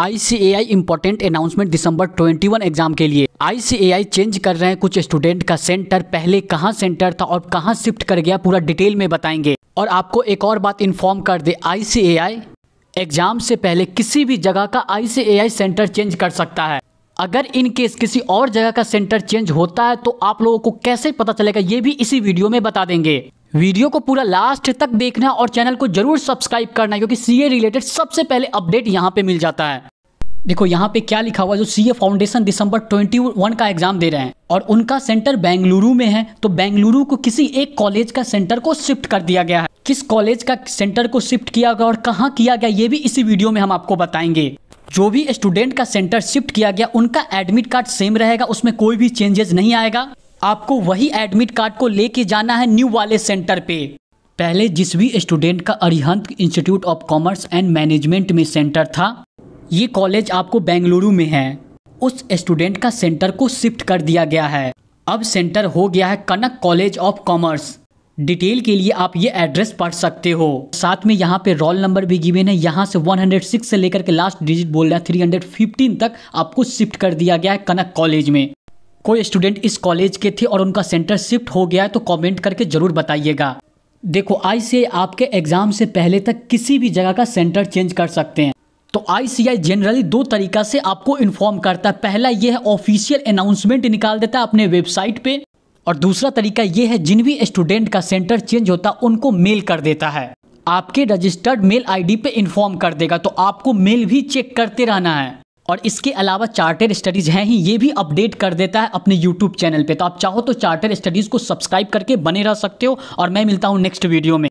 ICAI important announcement दिसंबर 21 exam के लिए आईसीएआई चेंज कर रहे हैं कुछ स्टूडेंट का सेंटर पहले कहाँ सेंटर था और कहाँ शिफ्ट कर गया पूरा डिटेल में बताएंगे और आपको एक और बात इन्फॉर्म कर दे आईसीएआई एग्जाम से पहले किसी भी जगह का आईसीएआई सेंटर चेंज कर सकता है अगर इन केस किसी और जगह का सेंटर चेंज होता है तो आप लोगों को कैसे पता चलेगा ये भी इसी वीडियो में बता देंगे वीडियो को पूरा लास्ट तक देखना और चैनल को जरूर सब्सक्राइब करना क्योंकि सीए रिलेटेड सबसे पहले अपडेट यहाँ पे मिल जाता है देखो यहाँ पे क्या लिखा हुआ जो सीए फाउंडेशन दिसंबर 21 का एग्जाम दे रहे हैं और उनका सेंटर बेंगलुरु में है तो बेंगलुरु को किसी एक कॉलेज का सेंटर को शिफ्ट कर दिया गया है किस कॉलेज का सेंटर को शिफ्ट किया गया और कहाँ किया गया ये भी इसी वीडियो में हम आपको बताएंगे जो भी स्टूडेंट का सेंटर शिफ्ट किया गया उनका एडमिट कार्ड सेम रहेगा उसमें कोई भी चेंजेस नहीं आएगा आपको वही एडमिट कार्ड को लेके जाना है न्यू वाले सेंटर पे पहले जिस भी स्टूडेंट का Arihant Institute of Commerce and Management में सेंटर था ये कॉलेज आपको बेंगलुरु में है उस स्टूडेंट का सेंटर को शिफ्ट कर दिया गया है अब सेंटर हो गया है Kanak College of Commerce detail के लिए आप ये एड्रेस पढ़ सकते हो साथ में यहाँ पे रोल नंबर भी गिवेन है यहाँ से 106 से लेकर के लास्ट डिजिट बोल रहा है 315 तक आपको शिफ्ट कर दिया गया है कनक कॉलेज में कोई स्टूडेंट इस कॉलेज के थे और उनका सेंटर शिफ्ट हो गया है तो कमेंट करके ज़रूर बताइएगा देखो आई आपके एग्ज़ाम से पहले तक किसी भी जगह का सेंटर चेंज कर सकते हैं तो आई जनरली दो तरीका से आपको इन्फॉर्म करता है पहला ये है ऑफिशियल अनाउंसमेंट निकाल देता है अपने वेबसाइट पे और दूसरा तरीका यह है जिन भी स्टूडेंट का सेंटर चेंज होता है उनको मेल कर देता है आपके रजिस्टर्ड मेल आईडी पे इन्फॉर्म कर देगा तो आपको मेल भी चेक करते रहना है और इसके अलावा चार्टर स्टडीज़ हैं ही ये भी अपडेट कर देता है अपने यूट्यूब चैनल पर तो आप चाहो तो चार्टर स्टडीज़ को सब्सक्राइब करके बने रह सकते हो और मैं मिलता हूँ नेक्स्ट वीडियो में